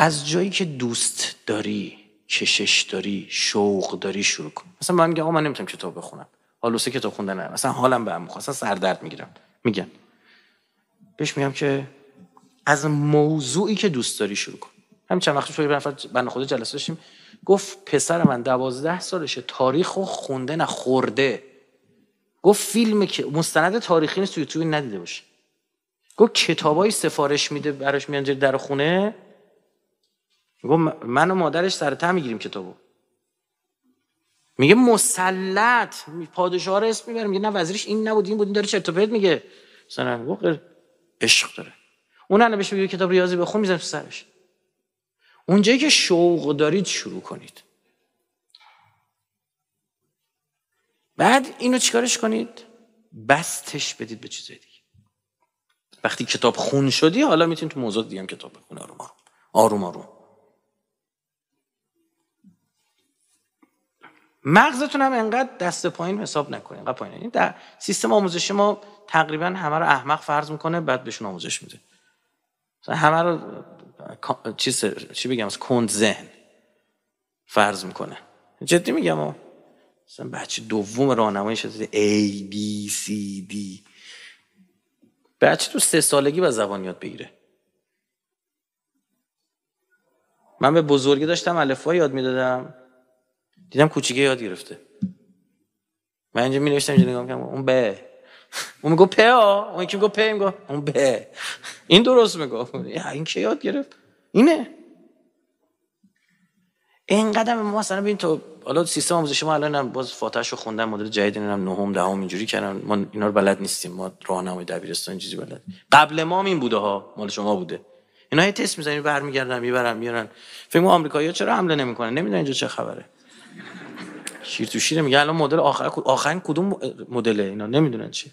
از جایی که دوست داری کشش داری شوق داری شروع کن مثلا من میگم آقا من نمیتونم کتاب بخونم حالوسه کتاب خوندن نه مثلا حالم به هم میخواد سردرد میگیرم میگن بهش میگم که از موضوعی که دوست داری شروع کن همین چند وقت پیش نفر بنده خدا جلسه داشتیم گفت پسر من دوازده سالشه تاریخ رو خونده نه خورده گفت فیلم که مستند تاریخی نیست تو یوتیوب ندیده باشه گفت کتابای سفارش میده براش میان در خونه میگه من و مادرش سر تا میگیریم کتابو میگه مسلط پادشاه رو اسم میبره میگه نه وزیرش این نبود این بود این داره چرت و پرت میگه مثلا میگه عشق داره اون الان بهش میگه کتاب ریاضی بخون میزنه سرش اونجایی که شوق دارید شروع کنید بعد اینو چیکارش کنید بستش بدید به چیزای دیگه وقتی کتاب خون شدی حالا میتونید تو موضوع دیگه هم کتاب بخونی آروم آروم آروم مغزتون هم انقدر دست پایین حساب نکنین انقدر پایین یعنی در سیستم آموزشی ما تقریبا همه رو احمق فرض میکنه بعد بهشون آموزش میده مثلا همه رو چی چی بگم کند ذهن فرض میکنه جدی میگم مثلا بچه دوم راهنمایی شده A B C D بچه تو سه سالگی با زبان یاد بگیره من به بزرگی داشتم الفبا یاد میدادم دیدم کوچیکه یاد گرفته من اینجا می نوشتم اینجا نگاه میکنم اون به اون میگو په اون یکی میگو په اون به این درست میگو این که یاد گرفت اینه این قدم ما مثلا ببین تو حالا سیستم آموزشی ما الان باز رو خوندم مدل جدید نمیدونم نهم دهم اینجوری کردن ما اینا رو بلد نیستیم ما راهنمای دبیرستان چیزی بلد قبل ما این بوده ها مال شما بوده اینا هی تست میزنن برمیگردن میبرن میارن فکر آمریکایی‌ها چرا حمله نمیکنن نمیدونن اینجا چه خبره شیر تو شیره میگه الان مدل آخر آخرین کدوم مدله اینا نمیدونن چی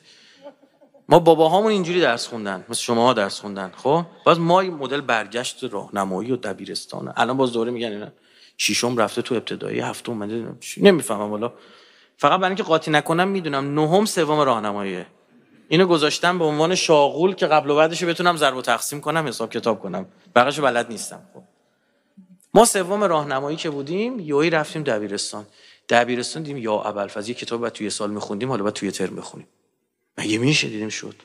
ما باباهامون اینجوری درس خوندن مثل شما ها درس خوندن خب باز ما مدل برگشت راهنمایی و دبیرستانه الان باز دوره میگن اینا ششم رفته تو ابتدایی هفتم اومده نمیفهمم والا فقط برای اینکه قاطی نکنم میدونم نهم سوم راهنماییه اینو گذاشتم به عنوان شاغول که قبل و بعدش بتونم ضرب و تقسیم کنم حساب کتاب کنم بقیشو بلد نیستم خب ما سوم راهنمایی که بودیم یوی رفتیم دبیرستان دبیرستان دیدیم یا ابوالفضل یه کتاب بعد توی سال میخوندیم حالا بعد توی ترم بخونیم مگه میشه دیدیم شد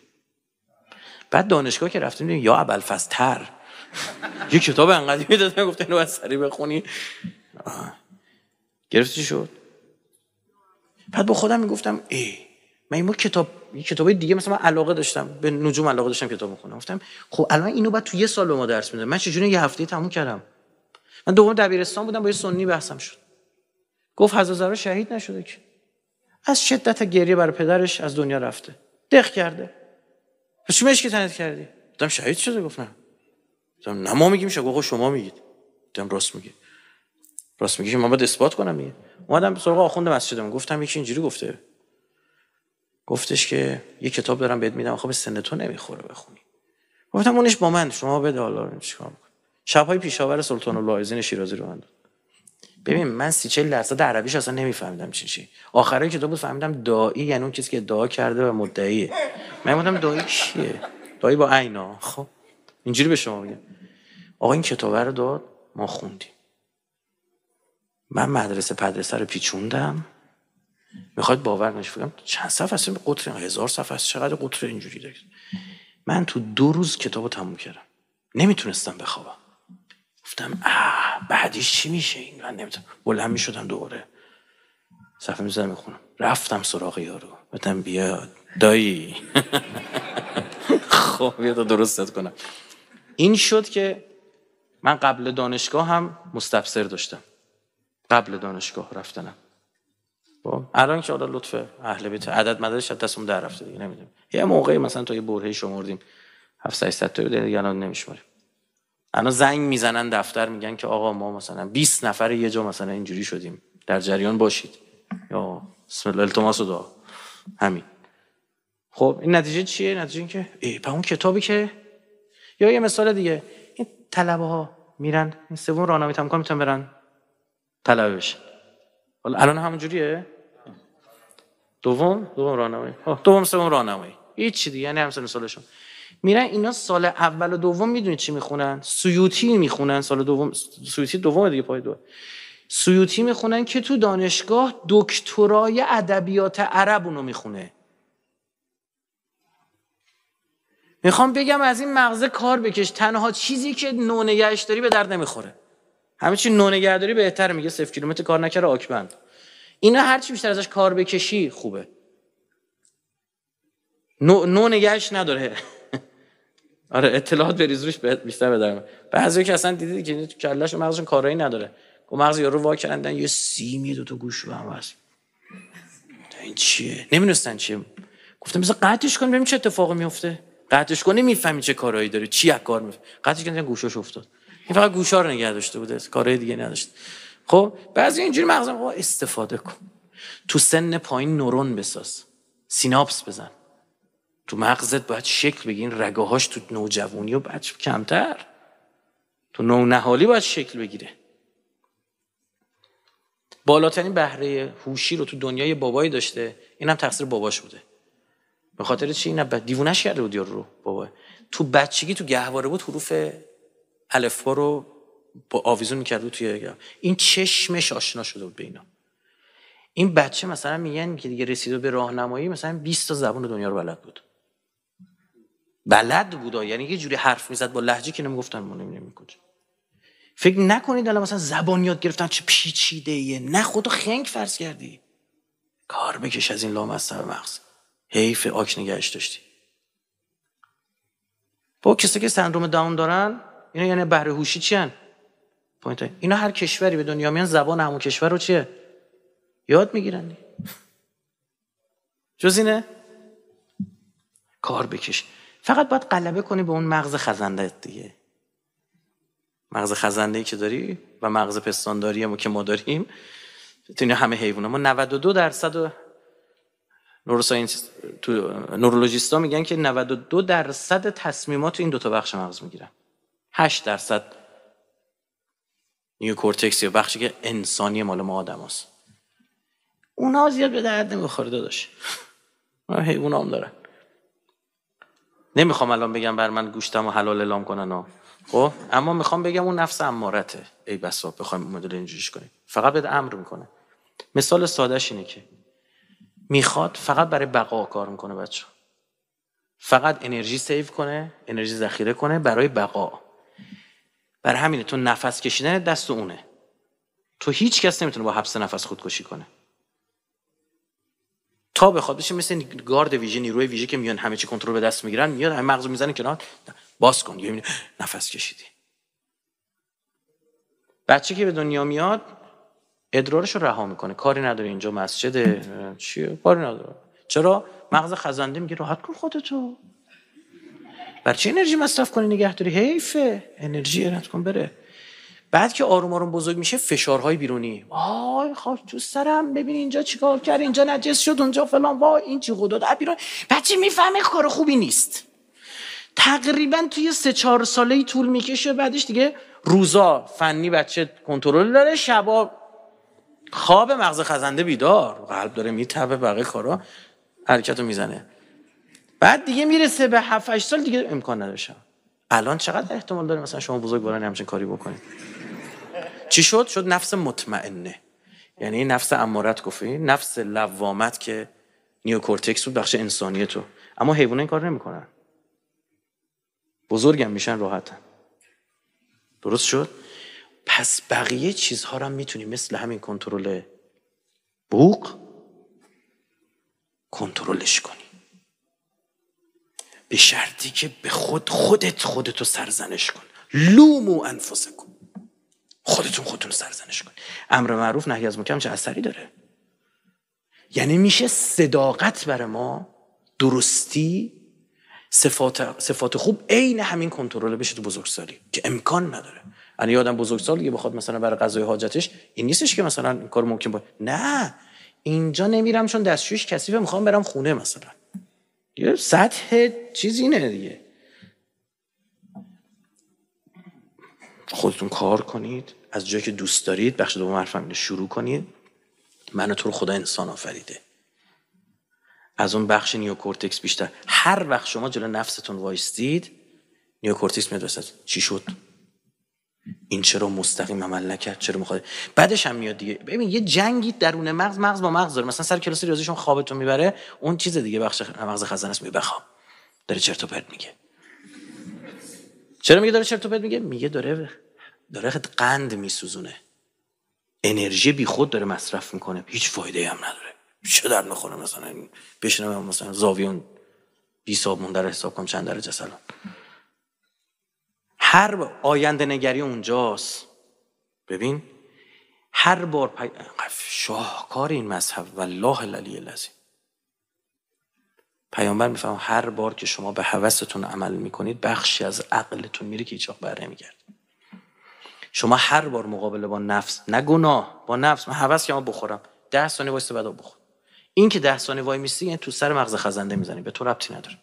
بعد دانشگاه که رفتیم دیدیم یا ابوالفضل تر یه کتاب انقدر میدادن گفتن اینو از سری بخونی گرفتی شد بعد با خودم میگفتم ای من ما کتاب یه کتاب دیگه مثلا من علاقه داشتم به نجوم علاقه داشتم کتاب میخونم گفتم خب الان اینو بعد تو یه سال به ما درس میده من چجوری یه هفته تموم کردم من دوم دبیرستان بودم با یه سنی بحثم شد گفت حضرت شهید نشده که از شدت گریه برای پدرش از دنیا رفته دق کرده پس چی که تنت کردی گفتم شهید شده گفت نه گفتم نه ما میگیم شما خب شما میگید گفتم راست میگی راست میگی من باید اثبات کنم میگه اومدم سراغ آخوند مسجدم گفتم یکی اینجوری گفته گفتش که یه کتاب دارم بهت میدم خب به سن تو نمیخوره بخونی گفتم اونش با من شما بده حالا چیکار شبهای پیشاور سلطان و لایزین شیرازی رو من ببین من سی چل درصد عربیش اصلا نمیفهمیدم چی چی آخرایی که تو بود فهمیدم دایی یعنی اون چیزی که ادعا کرده و مدعیه من بودم دایی چیه دایی با عینا خب اینجوری به شما میگم آقا این کتابه رو داد ما خوندیم من مدرسه پدرسه رو پیچوندم میخواد باور نشه بگم چند صفحه است قطر هزار صفحه است چقدر قطر اینجوری داره من تو دو روز کتابو تموم کردم نمیتونستم بخوابم گفتم آه بعدیش چی میشه این من نمیتونم بلند میشدم دوباره صفحه میزدم میخونم رفتم سراغ یارو بتم بیا دایی خب بیا تا درستت کنم این شد که من قبل دانشگاه هم مستفسر داشتم قبل دانشگاه رفتنم با خب، الان که حالا لطف اهل بیت عدد مدارش از هم در رفته دیگه نمیدونم یه موقعی مثلا تو یه برهه شمردیم 700 تا دیگه الان نمیشمریم الان زنگ میزنن دفتر میگن که آقا ما مثلا 20 نفر یه جا مثلا اینجوری شدیم در جریان باشید یا بسم الله التماس دعا همین خب این نتیجه چیه نتیجه این که ای اون کتابی که یا یه مثال دیگه این طلبه ها میرن این سوم راهنمایی تمکن میتونن برن طلبه بشن حالا الان جوریه؟ دوم دوم راهنمایی دوم سوم راهنمایی هیچ دیگه یعنی همسر مثالشون میرن اینا سال اول و دوم میدونید چی میخونن سیوتی میخونن سال دوم سیوتی دوم دیگه پای دو سیوتی میخونن که تو دانشگاه دکترای ادبیات عرب اونو میخونه میخوام بگم از این مغزه کار بکش تنها چیزی که نونگهش داری به درد نمیخوره همه چی نونگه داری بهتر میگه صفر کیلومتر کار نکره آکبند اینا هر چی بیشتر ازش کار بکشی خوبه نو, نداره آره اطلاعات بریز روش بهت بیشتر بدرم بعضی که اصلا دیدی که کلاش مغزشون کارایی نداره و خب مغز یارو وا کردن یه سیمی دو تا گوش به هم این چیه نمیدونستن چیه گفتم مثلا قطعش کن ببین چه اتفاقی میفته قطعش کنی میفهمی چه کارایی داره چی از کار میفته قطعش کردن گوشش افتاد این فقط گوشا رو نگه داشته بوده کارای دیگه نداشت خب بعضی اینجوری مغزم استفاده کن تو سن پایین نورون بساز سیناپس بزن تو مغزت باید شکل بگیرین این رگاهاش تو نوجوانی و بچه کمتر تو نونهالی باید شکل بگیره بالاترین بهره هوشی رو تو دنیای بابایی داشته اینم تقصیر باباش بوده به خاطر چی این دیوونش کرده بود رو بابا تو بچگی تو گهواره بود حروف الفا رو با آویزون میکرد توی این چشمش آشنا شده بود به اینا این بچه مثلا میگن که دیگه رسیده به راهنمایی مثلا 20 تا زبان دنیا رو بلد بود بلد بودا یعنی یه جوری حرف میزد با لحجه که نمیگفتن ما نمیدونیم فکر نکنید الان مثلا زبان یاد گرفتن چه پیچیده ایه نه خدا خنگ فرض کردی کار بکش از این لامصب مغز حیف آک نگهش داشتی با کسی که سندروم داون دارن اینا یعنی بهره هوشی چی پوینت اینا هر کشوری به دنیا میان زبان همون کشور رو چیه یاد میگیرن جز اینه کار بکش فقط باید قلبه کنی به اون مغز خزنده دیگه مغز خزنده ای که داری و مغز پستانداری هم که ما داریم تو این همه حیوان ما 92 درصد و نوروساینس تو میگن که 92 درصد تصمیمات تو این دوتا بخش مغز میگیرن 8 درصد کورتکسی یا بخشی که انسانی مال ما آدم هست. اونا زیاد به درد نمیخوره داداش من حیوان هم دارن نمیخوام الان بگم بر من گوشتم و حلال اعلام کنن خب اما میخوام بگم اون نفس امارته ای بسا بخوایم مدل اینجوریش کنیم فقط به امر میکنه مثال سادهش اینه که میخواد فقط برای بقا کار میکنه بچه فقط انرژی سیو کنه انرژی ذخیره کنه برای بقا بر همینه تو نفس کشیدن دست اونه تو هیچ کس نمیتونه با حبس نفس خودکشی کنه تا بخواد بشه مثل گارد ویژه نیروی ویژه که میان همه چی کنترل به دست میگیرن میاد همه مغز میزنه کنار باز کن یه نفس کشیدی بچه که به دنیا میاد ادرارش رو رها میکنه کاری نداره اینجا مسجد چیه کاری نداره چرا مغز خزنده میگه راحت کن خودتو بر چه انرژی مصرف کنی نگه داری حیفه انرژی رد کن بره بعد که آروم آروم بزرگ میشه فشارهای بیرونی وای خاک تو سرم ببین اینجا چیکار کرد اینجا نجس شد اونجا فلان وای این چی خدا داد بیرون بچه میفهمه کار خوبی نیست تقریبا توی سه چهار ساله ای طول میکشه بعدش دیگه روزا فنی بچه کنترل داره شبا خواب مغز خزنده بیدار قلب داره میتبه بقیه کارا حرکت رو میزنه بعد دیگه میرسه به 7 8 سال دیگه امکان نداشتم الان چقدر احتمال داره مثلا شما بزرگ برانی همچین کاری بکنید چی شد؟ شد نفس مطمئنه یعنی نفس امارت گفتی نفس لوامت که نیوکورتکس بود بخش انسانی تو اما حیوانه این کار نمیکنن بزرگم میشن راحتن درست شد پس بقیه چیزها را هم میتونی مثل همین کنترل بوق کنترلش کنی به شرطی که به خود خودت خودتو سرزنش کن لومو کن خودتون خودتون سرزنش کن امر معروف نهی از منکر چه اثری داره یعنی میشه صداقت بر ما درستی صفات, صفات خوب عین همین کنترل بشه تو بزرگسالی که امکان نداره یعنی یادم بزرگسال دیگه بخواد مثلا برای غذای حاجتش این نیستش که مثلا این کار ممکن باشه نه اینجا نمیرم چون دستشویش کثیفه میخوام برم خونه مثلا یه سطح چیزی اینه دیگه خودتون کار کنید از جایی که دوست دارید بخش دوم حرف شروع کنید من تو رو خدا انسان آفریده از اون بخش نیوکورتکس بیشتر هر وقت شما جلو نفستون وایستید نیوکورتکس میاد وسط چی شد این چرا مستقیم عمل نکرد چرا میخواد بعدش هم میاد دیگه ببین یه جنگی درون مغز مغز با مغز داره مثلا سر کلاس ریاضیشون خوابتون میبره اون چیز دیگه بخش مغز خزانه است داره چرت و پرت میگه چرا میگه داره چرت و پرت میگه میگه داره داره قند میسوزونه انرژی بی خود داره مصرف میکنه هیچ فایده هم نداره چه در میخوره مثلا بشنم مثلا زاویون بی سابون در حساب کنم چند درجه سلام هر آینده نگری اونجاست ببین هر بار پی... شاهکار این مذهب والله للی العظیم پیامبر میفهم هر بار که شما به حوستتون عمل میکنید بخشی از عقلتون میره که هیچ بر شما هر بار مقابله با نفس نه گناه با نفس من هوس که من بخورم 10 ثانیه وایسته بعدا بخور این که 10 ثانیه وای میسی یعنی تو سر مغز خزنده میزنی به تو ربطی نداره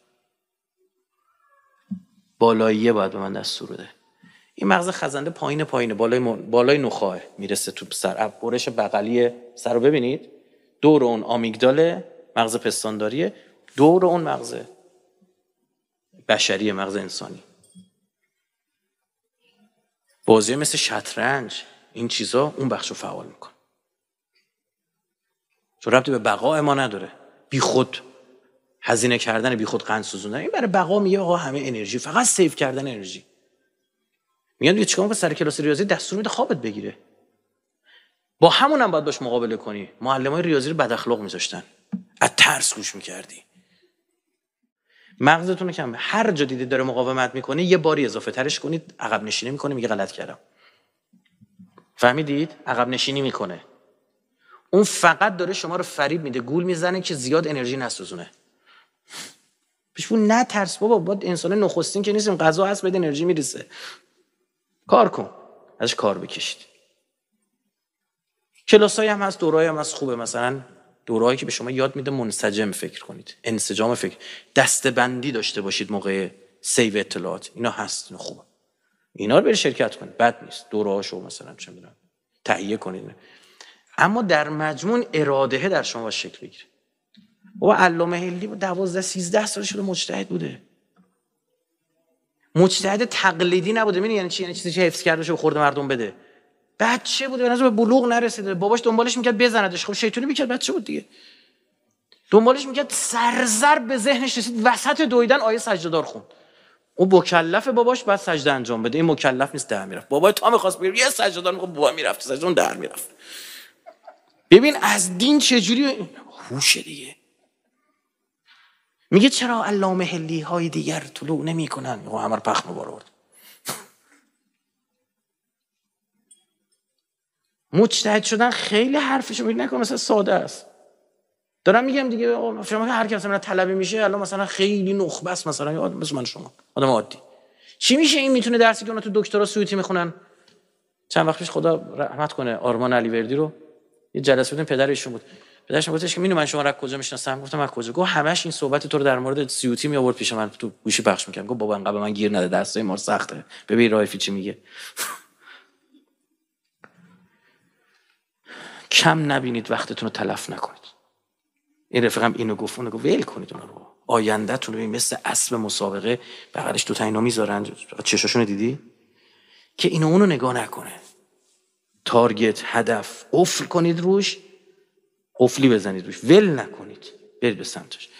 بالاییه باید به من دست سروده. این مغز خزنده پایین پایین بالای م... بالای میرسه تو سر برش بغلی سر رو ببینید دور اون آمیگداله مغز پستانداریه دور اون مغز بشری مغز انسانی بازی مثل شطرنج این چیزا اون بخش رو فعال میکن. چون ربطی به بقا ما نداره بی خود هزینه کردن بی خود قند سوزوندن این برای بقا میگه آقا همه انرژی فقط سیف کردن انرژی میان دیگه چیکار سر کلاس ریاضی دستور میده خوابت بگیره با همون باید باش مقابله کنی معلم های ریاضی رو بد اخلاق میذاشتن از ترس گوش میکردی مغزتون کم هر جا دیدید داره مقاومت میکنه یه باری اضافه ترش کنید عقب نشینی میکنه میگه غلط کردم فهمیدید عقب نشینی میکنه اون فقط داره شما رو فریب میده گول میزنه که زیاد انرژی نسوزونه اون نه ترس بابا با انسان نخستین که نیستیم غذا هست بده انرژی میرسه کار کن ازش کار بکشید کلاسای هم هست دورای هم هست خوبه مثلا دورهایی که به شما یاد میده منسجم فکر کنید انسجام فکر بندی داشته باشید موقع سیو اطلاعات اینا هست اینا خوبه اینا رو بری شرکت کنید بد نیست دورهاشو مثلا چه میدونم تهیه کنید اما در مجموع اراده در شما شکل بگیره و علامه هلی 12 13 سال شده مجتهد بوده مجتهد تقلیدی نبوده یعنی چی یعنی چیزی که حفظ کرده شده مردم بده بچه بوده به نظر به بلوغ نرسیده باباش دنبالش میکرد بزندش خب شیطونی میکرد بچه بود دیگه دنبالش میکرد سرزر به ذهنش رسید وسط دویدن آیه سجده دار خوند اون مکلف باباش بعد سجده انجام بده این مکلف نیست در میرفت بابای تا میخواست بگیر یه سجده دار میخواد بابا میرفت سجده اون در میرفت ببین از دین چه جوری هوش دیگه میگه چرا علامه هلی های دیگر طلوع نمی کنن میگه عمر پخ مجتهد شدن خیلی حرفش رو نکن مثلا ساده است دارم میگم دیگه شما که هر کی مثلا طلبه میشه الان مثلا خیلی نخبه است مثلا یه آدم مثل من شما آدم عادی چی میشه این میتونه درسی که اون تو دکترا سویتی میخونن چند وقت پیش خدا رحمت کنه آرمان وردی رو یه جلسه بودن پدر ایشون بود پدرش گفتش که من شما را کجا میشناسم گفتم از کجا گفت همش این صحبت تو رو در مورد سیوتی می آورد پیش من تو گوشی پخش میکنم گفت بابا انقدر من گیر نده دستای ما سخته ببین رایفی چی میگه کم نبینید وقتتون رو تلف نکنید این رفیقم اینو گفت اونو گفت ول کنید اون رو آیندهتون رو مثل اسب مسابقه بغلش دو تا اینا میذارن چشاشونو دیدی که اینو اونو نگاه نکنه تارگت هدف قفل کنید روش قفلی بزنید روش ول نکنید برید به سمتش